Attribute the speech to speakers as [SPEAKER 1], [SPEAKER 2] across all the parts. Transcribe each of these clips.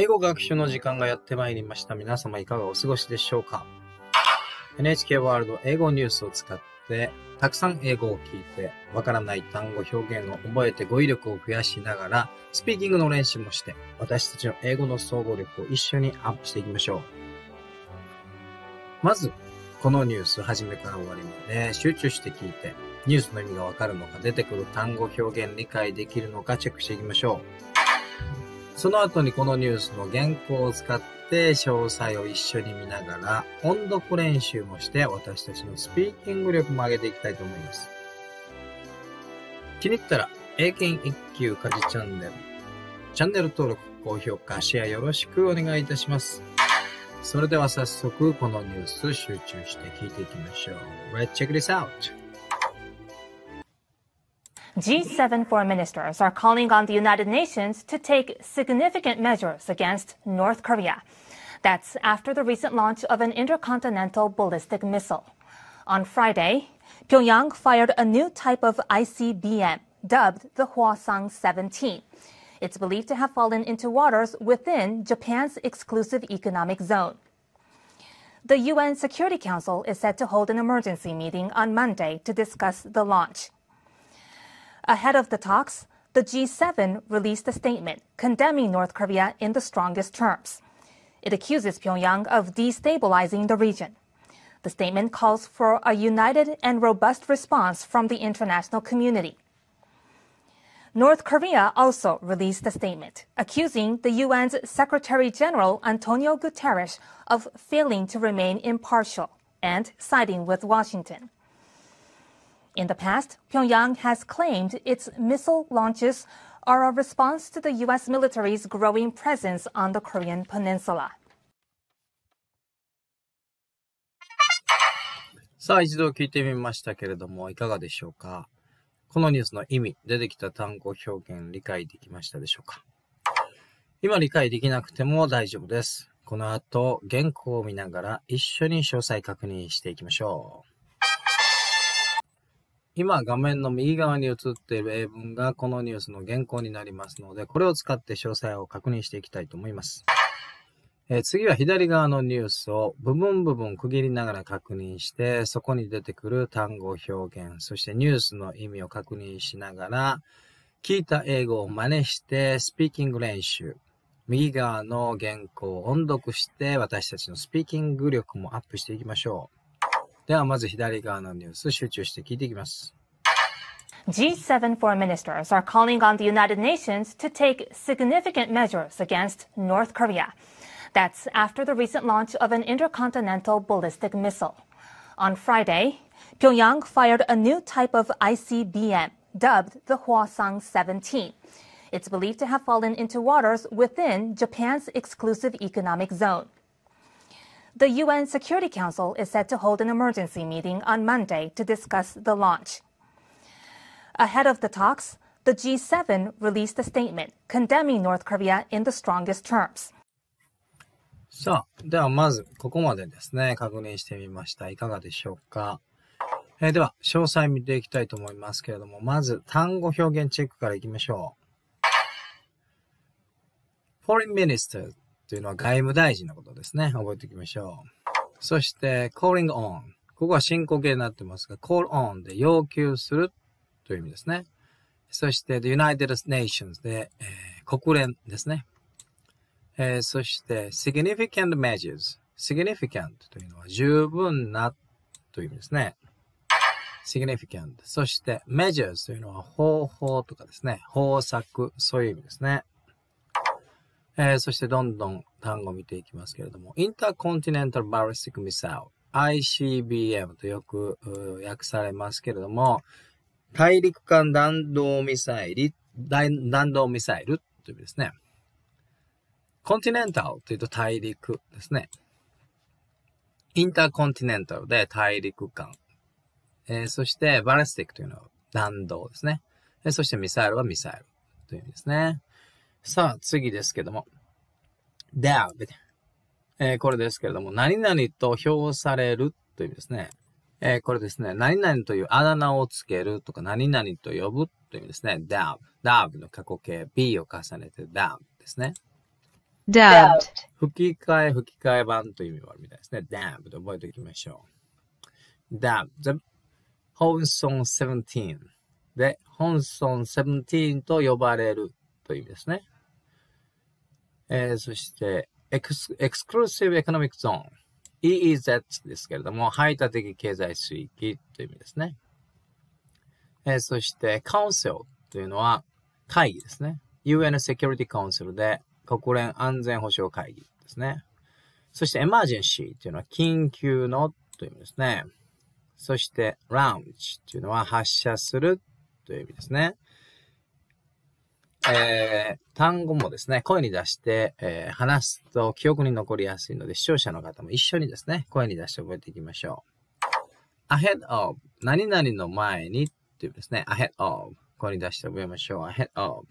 [SPEAKER 1] 英語学習の時間がやってまいりました。皆様いかがお過ごしでしょうか ?NHK ワールド英語ニュースを使って、たくさん英語を聞いて、わからない単語表現を覚えて語彙力を増やしながら、スピーキングの練習もして、私たちの英語の総合力を一緒にアップしていきましょう。まず、このニュース、初めから終わりまで集中して聞いて、ニュースの意味がわかるのか、出てくる単語表現理解できるのかチェックしていきましょう。その後にこのニュースの原稿を使って詳細を一緒に見ながら音読練習もして私たちのスピーキング力も上げていきたいと思います。気に入ったら英検1級家事チャンネル、チャンネル登録、高評価、シェアよろしくお願いいたします。それでは早速このニュース集中して聞いていきましょう。Let's check this out!
[SPEAKER 2] G7 foreign ministers are calling on the United Nations to take significant measures against North Korea. That's after the recent launch of an intercontinental ballistic missile. On Friday, Pyongyang fired a new type of ICBM dubbed the Hwasong 17. It's believed to have fallen into waters within Japan's exclusive economic zone. The UN Security Council is set to hold an emergency meeting on Monday to discuss the launch. Ahead of the talks, the G7 released a statement condemning North Korea in the strongest terms. It accuses Pyongyang of destabilizing the region. The statement calls for a united and robust response from the international community. North Korea also released a statement accusing the UN's Secretary General Antonio Guterres of failing to remain impartial and siding with Washington. In the past, Pyongyang has claimed its missile launches are a response to the U.S. military's growing presence on the Korean peninsula.
[SPEAKER 1] さあ、一度聞いてみましたけれども、いかがでしょうかこのニュースの意味、出てきた単語表現、理解できましたでしょうか今理解できなくても大丈夫です。この後、原稿を見ながら一緒に詳細確認していきましょう。今画面の右側に映っている英文がこのニュースの原稿になりますので、これを使って詳細を確認していきたいと思います。えー、次は左側のニュースを部分部分区切りながら確認して、そこに出てくる単語表現、そしてニュースの意味を確認しながら、聞いた英語を真似してスピーキング練習。右側の原稿を音読して私たちのスピーキング力もアップしていきましょう。ではまず左側のニュース集中して聞いていきます。
[SPEAKER 2] G7 foreign ministers are calling on the United Nations to take significant measures against North Korea. That's after the recent launch of an intercontinental ballistic missile. On Friday, Pyongyang fired a new type of ICBM dubbed the Hwasong 17. It's believed to have fallen into waters within Japan's exclusive economic zone. The UN Security Council is set to hold an emergency meeting on Monday to discuss the launch. Ahead of the talks, the G7 released a statement condemning North Korea in the strongest terms.
[SPEAKER 1] さあ、ではまずここまでですね、確認してみました。いかがでしょうか、えー、では、詳細見ていきたいと思いますけれども、まず単語表現チェックからいきましょう。Foreign Minister というのは外務大臣のことですね。覚えておきましょう。そして、calling on。ここは進行形になってますが、call on で要求するという意味ですね。そして、the United Nations で、えー、国連ですね。えー、そして、significant measures。significant というのは十分なという意味ですね。significant。そして、measures というのは方法とかですね。方策、そういう意味ですね。えー、そしてどんどん単語を見ていきますけれども、インターコンティネンタル・バリスティック・ミサイル ICBM とよく訳されますけれども、大陸間弾道ミサイル、弾道ミサイルという意味ですね。コンティネンタルというと大陸ですね。インターコンティネンタルで大陸間。えー、そしてバレスティックというのは弾道ですね、えー。そしてミサイルはミサイルという意味ですね。さあ、次ですけども。dab。えー、これですけれども、何々と評されるという意味ですね。えー、これですね。何々というあだ名をつけるとか、何々と呼ぶという意味ですね。dab。dab の過去形 b を重ねて dab ですね。dab。吹き替え、吹き替え版という意味があるみたいですね。dab で覚えておきましょう。dab。The Honson 17で、Honson 17と呼ばれるという意味ですね。えー、そしてエクス、エクスクルーシブエコノミックゾーン。EEZ ですけれども、排他的経済水域という意味ですね。えー、そして、カウンセルというのは会議ですね。UN Security Council で国連安全保障会議ですね。そして、エマージェンシーというのは緊急のという意味ですね。そして、ラウンジというのは発射するという意味ですね。えー、単語もですね、声に出して、えー、話すと記憶に残りやすいので、視聴者の方も一緒にですね、声に出して覚えていきましょう。ahead of 何々の前にっていうですね、ahead of 声に出して覚えましょう。ahead of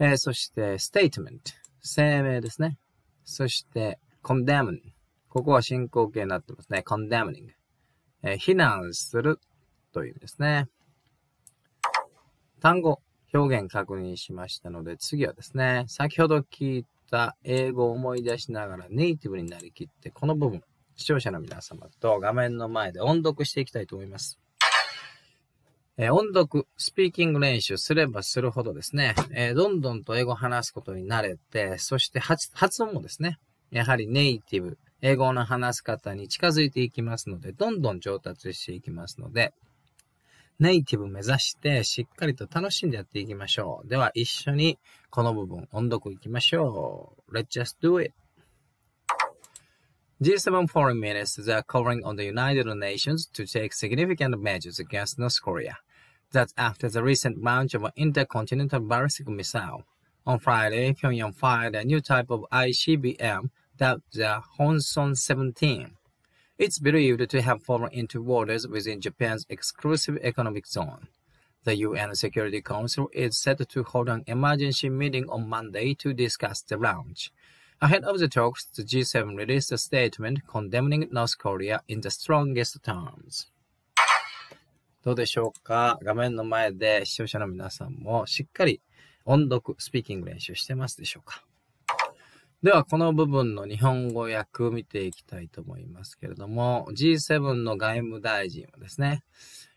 [SPEAKER 1] えー、そして、statement 声明ですね。そして、condemn ここは進行形になってますね。condemning えー、非難するというですね。単語表現確認しましたので、次はですね、先ほど聞いた英語を思い出しながらネイティブになりきって、この部分、視聴者の皆様と画面の前で音読していきたいと思います。えー、音読、スピーキング練習すればするほどですね、えー、どんどんと英語を話すことに慣れて、そして発発音もですね、やはりネイティブ、英語の話す方に近づいていきますので、どんどん上達していきますので、ネイティブ目指してしっかりと楽しんでやっていきましょう。では一緒にこの部分音読いきましょう。Let's just do it! G7 foreign ministers are calling on the United Nations to take significant measures against North Korea. That's after the recent launch of an intercontinental ballistic missile. On Friday, Pyongyang fired a new type of ICBM dubbed the Honson 17. It's believed to have fallen into waters within Japan's exclusive economic zone. The UN Security Council is set to hold an emergency meeting on Monday to discuss the launch. Ahead of the talks, the G7 released a statement condemning North Korea in the strongest terms. どうでしょうか画面の前で視聴者の皆さんもしっかり音読、スピーキング練習してますでしょうかでは、この部分の日本語訳を見ていきたいと思いますけれども、G7 の外務大臣はですね、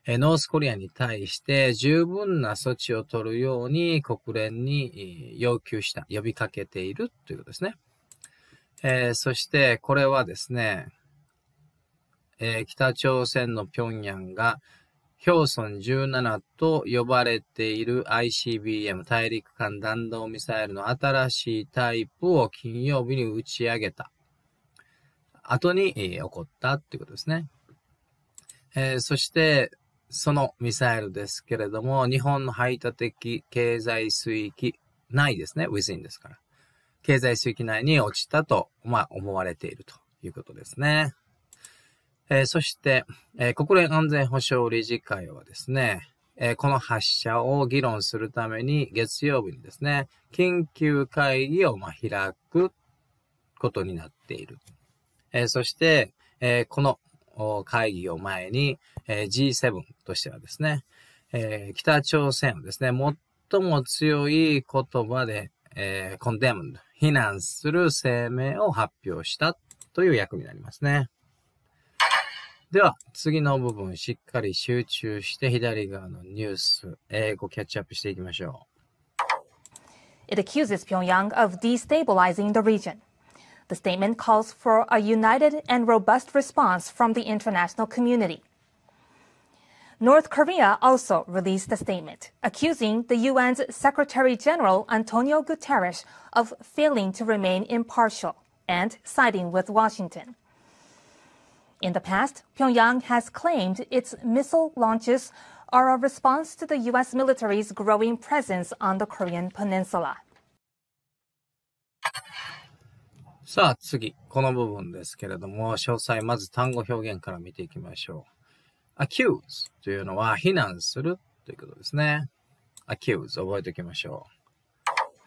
[SPEAKER 1] ノースコリアに対して十分な措置を取るように国連に要求した、呼びかけているということですね。えー、そして、これはですね、えー、北朝鮮の平壌が氷村17と呼ばれている ICBM 大陸間弾道ミサイルの新しいタイプを金曜日に打ち上げた。後に、えー、起こったっていうことですね。えー、そして、そのミサイルですけれども、日本の排他的経済水域内ですね。ウィズインですから。経済水域内に落ちたと、まあ、思われているということですね。えそして、え国連安全保障理事会はですね、えこの発射を議論するために月曜日にですね、緊急会議をま開くことになっている。えそして、えこの会議を前に、え G7 としてはですね、え北朝鮮をですね、最も強い言葉で、えー、コンデム、非難する声明を発表したという役になりますね。では、次の部分、しっかり集中して左側のニュース、英語キャッチアップしていきましょ
[SPEAKER 2] う。It accuses Pyongyang of destabilizing the region. The statement calls for a united and robust response from the international community. North Korea also released a statement accusing the UN's Secretary General Antonio Guterres of failing to remain impartial and siding with Washington. In the past, Pyongyang has claimed its missile launches are a response to the U.S. military's growing presence on the Korean peninsula.
[SPEAKER 1] さあ次、この部分ですけれども、詳細、まず単語表現から見ていきましょう。accuse というのは、非難するということですね。accuse 覚えておきましょ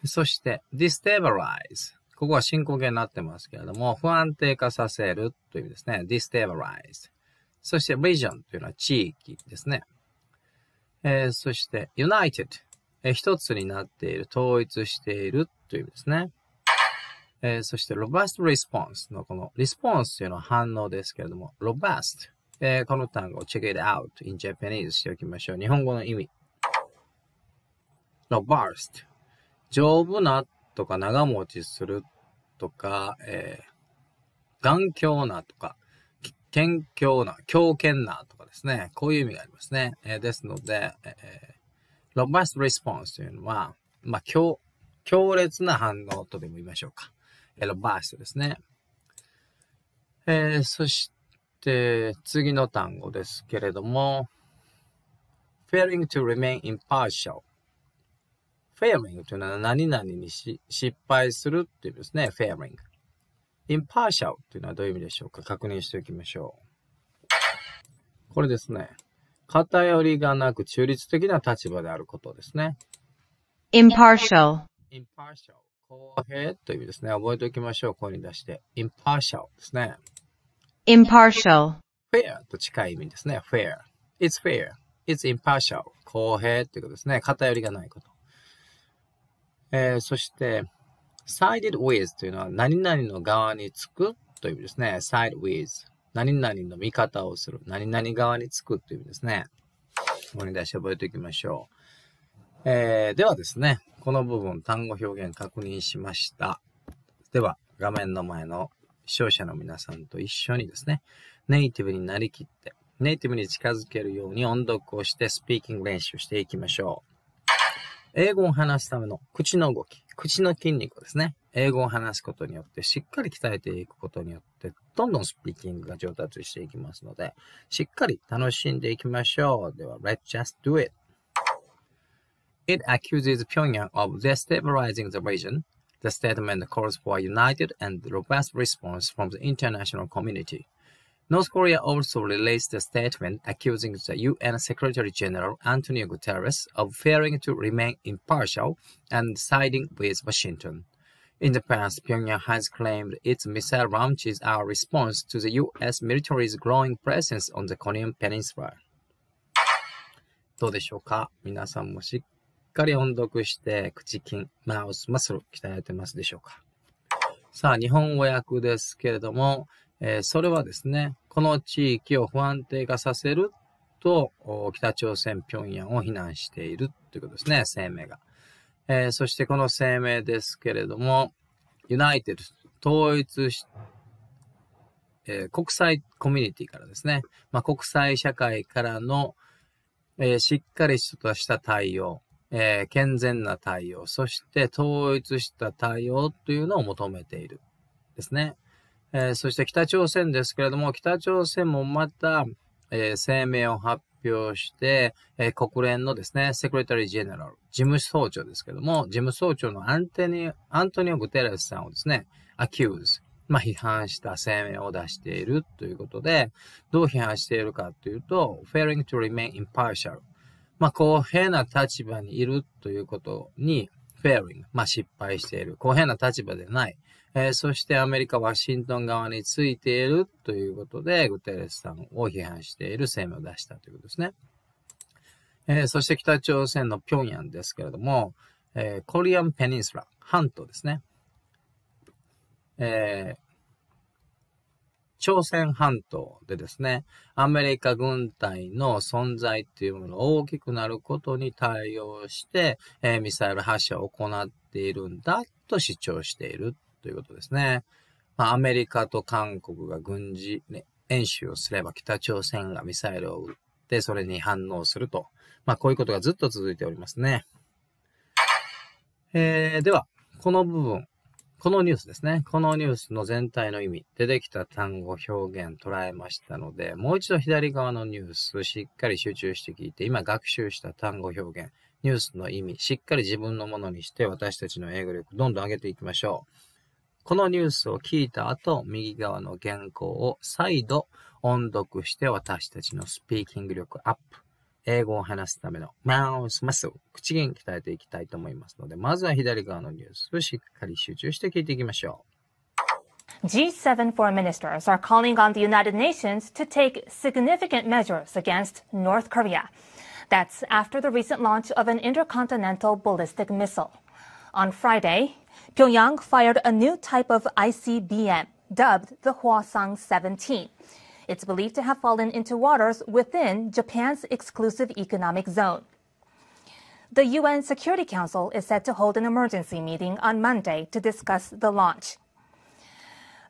[SPEAKER 1] う。そして、destabilize ここは進行形になってますけれども、不安定化させるという意味ですね。destabilize。そして region というのは地域ですね。えー、そして united。えー、一つになっている、統一しているという意味ですね。えー、そして robust response のこの response というのは反応ですけれども、robust。えー、この単語を check it out in Japanese しておきましょう。日本語の意味。robust。丈夫なとか長持ちするとか、えー、頑強なとか、謙虚な、強健なとかですね、こういう意味がありますね。えー、ですので、えー、robust response というのは、まあ、強、強烈な反応とでも言いましょうか。えー、robust ですね。えー、そして、次の単語ですけれども、failing to remain impartial フェアリングというのは何々に失敗するっていうですね、フェアリング。イ impartial というのはどういう意味でしょうか確認しておきましょう。これですね。偏りがなく中立的な立場であることですね。impartial。パーシャル。公平という意味ですね。覚えておきましょう。声に出して。impartial ですね。impartial。fair と近い意味ですね。fair。it's fair. it's impartial. 公平ということですね。偏りがないこと。えー、そして、sided with というのは何々の側につくという意味ですね。side with 何々の見方をする。何々側につくという意味ですね。ここに出して覚えておきましょう。えー、ではですね、この部分単語表現確認しました。では、画面の前の視聴者の皆さんと一緒にですね、ネイティブになりきって、ネイティブに近づけるように音読をしてスピーキング練習していきましょう。英語を話すための口の動き、口の筋肉ですね。英語を話すことによって、しっかり鍛えていくことによって、どんどんスピーキングが上達していきますので、しっかり楽しんでいきましょう。では、Let's just do it! It accuses Pyongyang of destabilizing the region. The statement calls for a united and robust response from the international community. North Korea also released a statement accusing the UN Secretary General Antonio Guterres of failing to remain impartial and siding with Washington. In the past, Pyongyang has claimed its missile launches are a response to the U.S. military's growing presence on the Korean Peninsula. どうでしょうか皆さんもしっかり音読して、口筋、マウス、マッスル鍛えてますでしょうかさあ、日本語訳ですけれども、えー、それはですね、この地域を不安定化させると、北朝鮮平壌を非難しているということですね、声明が。えー、そしてこの声明ですけれども、ユナイテッド、統一し、えー、国際コミュニティからですね、まあ、国際社会からの、えー、しっかりとした対応、えー、健全な対応、そして統一した対応というのを求めているですね。えー、そして北朝鮮ですけれども、北朝鮮もまた、えー、声明を発表して、えー、国連のですね、セクレタリー・ジェネラル、事務総長ですけども、事務総長のアンテニアントニオ・グテレスさんをですね、アキューズ、まあ、批判した声明を出しているということで、どう批判しているかというと、failing to remain impartial。まあ、公平な立場にいるということに、failing、まあ、失敗している。公平な立場でない。えー、そしてアメリカ・ワシントン側についているということで、グテレスさんを批判している声明を出したということですね。えー、そして北朝鮮の平壌ですけれども、えー、コリアンペニンスラ、半島ですね。えー、朝鮮半島でですね、アメリカ軍隊の存在っていうものが大きくなることに対応して、えー、ミサイル発射を行っているんだと主張しているということですね。まあ、アメリカと韓国が軍事、ね、演習をすれば北朝鮮がミサイルを撃って、それに反応すると。まあ、こういうことがずっと続いておりますね。えー、では、この部分、このニュースですね。このニュースの全体の意味、出てきた単語、表現、捉えましたので、もう一度左側のニュース、しっかり集中して聞いて、今学習した単語、表現、ニュースの意味、しっかり自分のものにして、私たちの英語力、どんどん上げていきましょう。このニュースを聞いた後、右側の原稿を再度音読して私たちのスピーキング力アップ。英語を話すためのマウスマス、口元鍛えていきたいと思いますので、まずは左側のニュースをしっかり集中して聞いていきましょ
[SPEAKER 2] う。G7 foreign ministers are calling on the United Nations to take significant measures against North Korea. That's after the recent launch of an intercontinental ballistic missile. On Friday, Pyongyang fired a new type of ICBM, dubbed the Hwasong 17. It's believed to have fallen into waters within Japan's exclusive economic zone. The UN Security Council is set to hold an emergency meeting on Monday to discuss the launch.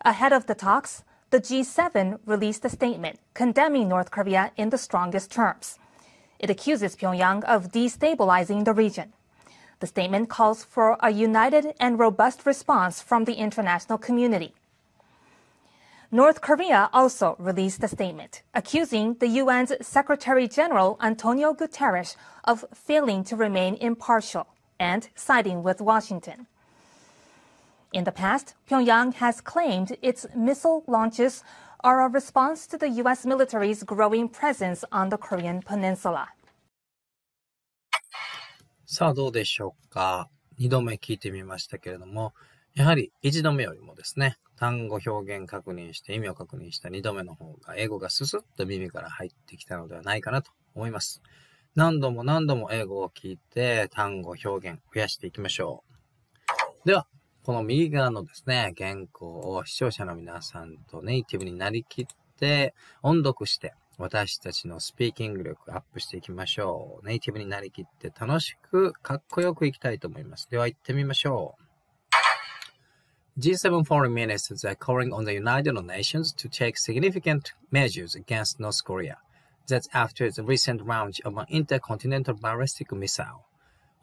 [SPEAKER 2] Ahead of the talks, the G7 released a statement condemning North Korea in the strongest terms. It accuses Pyongyang of destabilizing the region. The statement calls for a united and robust response from the international community. North Korea also released a statement accusing the UN's Secretary General Antonio Guterres of failing to remain impartial and siding with Washington. In the past, Pyongyang has claimed its missile launches are a response to the U.S. military's growing presence on the Korean peninsula.
[SPEAKER 1] さあどうでしょうか。2度目聞いてみましたけれども、やはり1度目よりもですね、単語表現確認して意味を確認した2度目の方が英語がススッと耳から入ってきたのではないかなと思います。何度も何度も英語を聞いて単語表現増やしていきましょう。では、この右側のですね、原稿を視聴者の皆さんとネイティブになりきって音読して私たちのスピーキング力アップしていきましょう。ネイティブになりきって楽しくかっこよくいきたいと思います。では行ってみましょう。G7 foreign ministers are calling on the United Nations to take significant measures against North Korea. That's after the recent launch of an intercontinental ballistic missile.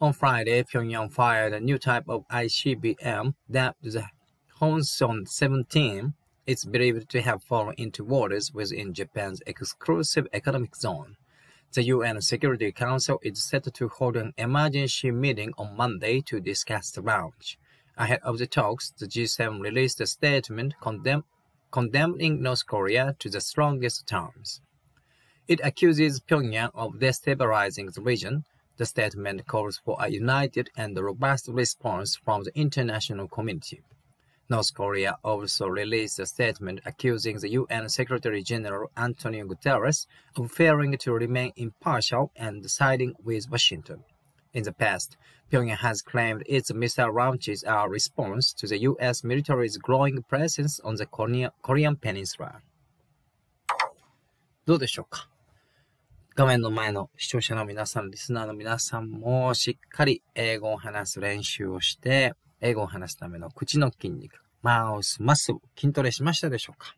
[SPEAKER 1] On Friday, Pyongyang fired a new type of ICBM dubbed the Honson 17 it's mm-hmm. believed to have fallen into waters within Japan's exclusive economic zone. The UN Security Council is set to hold an emergency meeting on Monday to discuss the launch. Ahead of the talks, the G7 released a statement condemn condemning North Korea to the strongest terms. It accuses Pyongyang of destabilizing the region. The statement calls for a united and robust response from the international community. North Korea also released a statement accusing the UN Secretary General Antonio Guterres of failing to remain impartial and siding with Washington. In the past, Pyongyang has claimed its missile launches are a response to the U.S. military's growing presence on the Korean Peninsula. どうでしょうか画面の前の視聴者の皆さん、リスナーの皆さんもしっかり英語を話す練習をして、英語を話すための口の筋肉、マウス、マッスル、筋トレしましたでしょうか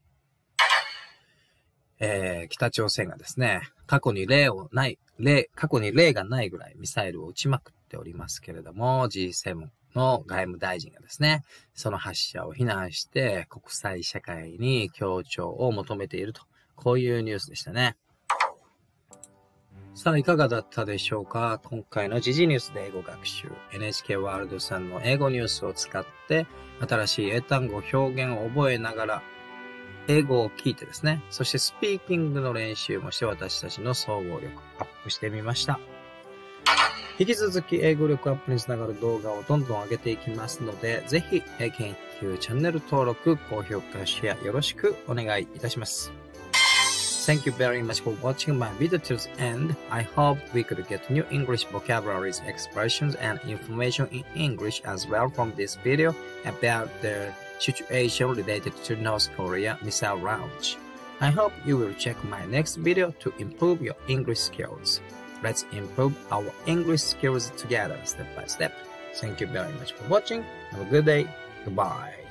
[SPEAKER 1] えー、北朝鮮がですね、過去に例をない、例、過去に例がないぐらいミサイルを撃ちまくっておりますけれども、G7 の外務大臣がですね、その発射を非難して国際社会に協調を求めていると、こういうニュースでしたね。さあ、いかがだったでしょうか今回の時事ニュースで英語学習。NHK ワールドさんの英語ニュースを使って、新しい英単語表現を覚えながら、英語を聞いてですね、そしてスピーキングの練習もして私たちの総合力アップしてみました。引き続き英語力アップにつながる動画をどんどん上げていきますので、ぜひ、研究チャンネル登録、高評価、シェアよろしくお願いいたします。Thank you very much for watching my video till the end. I hope we could get new English vocabularies, expressions, and information in English as well from this video about the situation related to North Korea missile launch. I hope you will check my next video to improve your English skills. Let's improve our English skills together step by step. Thank you very much for watching. Have a good day. Goodbye.